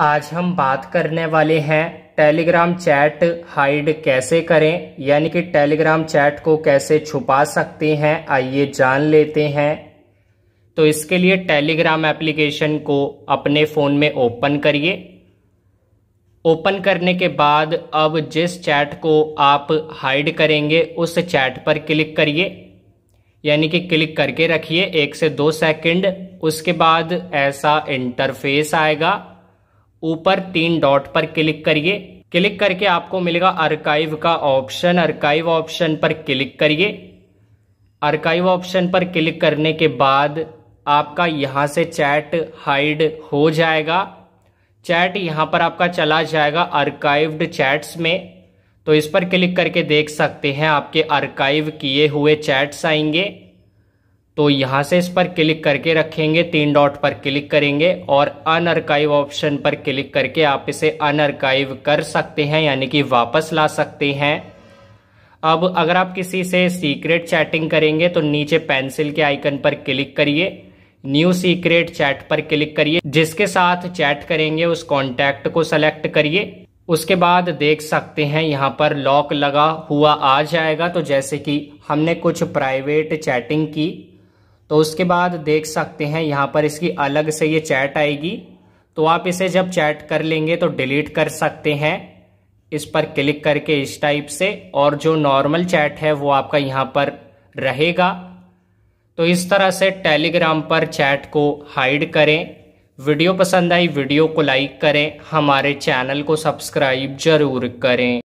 आज हम बात करने वाले हैं टेलीग्राम चैट हाइड कैसे करें यानी कि टेलीग्राम चैट को कैसे छुपा सकते हैं आइए जान लेते हैं तो इसके लिए टेलीग्राम एप्लीकेशन को अपने फ़ोन में ओपन करिए ओपन करने के बाद अब जिस चैट को आप हाइड करेंगे उस चैट पर क्लिक करिए यानी कि क्लिक करके रखिए एक से दो सेकंड उसके बाद ऐसा इंटरफेस आएगा ऊपर तीन डॉट पर क्लिक करिए क्लिक करके आपको मिलेगा अर्काइव का ऑप्शन अर्काइव ऑप्शन पर क्लिक करिए अर्काइव ऑप्शन पर क्लिक करने के बाद आपका यहां से चैट हाइड हो जाएगा चैट यहाँ पर आपका चला जाएगा अर्काइव्ड चैट्स में तो इस पर क्लिक करके देख सकते हैं आपके अर्काइव किए हुए चैट्स आएंगे तो यहां से इस पर क्लिक करके रखेंगे तीन डॉट पर क्लिक करेंगे और अनअर्काइव ऑप्शन पर क्लिक करके आप इसे अनअर्काइव कर सकते हैं यानी कि वापस ला सकते हैं अब अगर आप किसी से सीक्रेट चैटिंग करेंगे तो नीचे पेंसिल के आइकन पर क्लिक करिए न्यू सीक्रेट चैट पर क्लिक करिए जिसके साथ चैट करेंगे उस कॉन्टैक्ट को सेलेक्ट करिए उसके बाद देख सकते हैं यहाँ पर लॉक लगा हुआ आ जाएगा तो जैसे कि हमने कुछ प्राइवेट चैटिंग की तो उसके बाद देख सकते हैं यहाँ पर इसकी अलग से ये चैट आएगी तो आप इसे जब चैट कर लेंगे तो डिलीट कर सकते हैं इस पर क्लिक करके इस टाइप से और जो नॉर्मल चैट है वो आपका यहाँ पर रहेगा तो इस तरह से टेलीग्राम पर चैट को हाइड करें वीडियो पसंद आई वीडियो को लाइक करें हमारे चैनल को सब्सक्राइब जरूर करें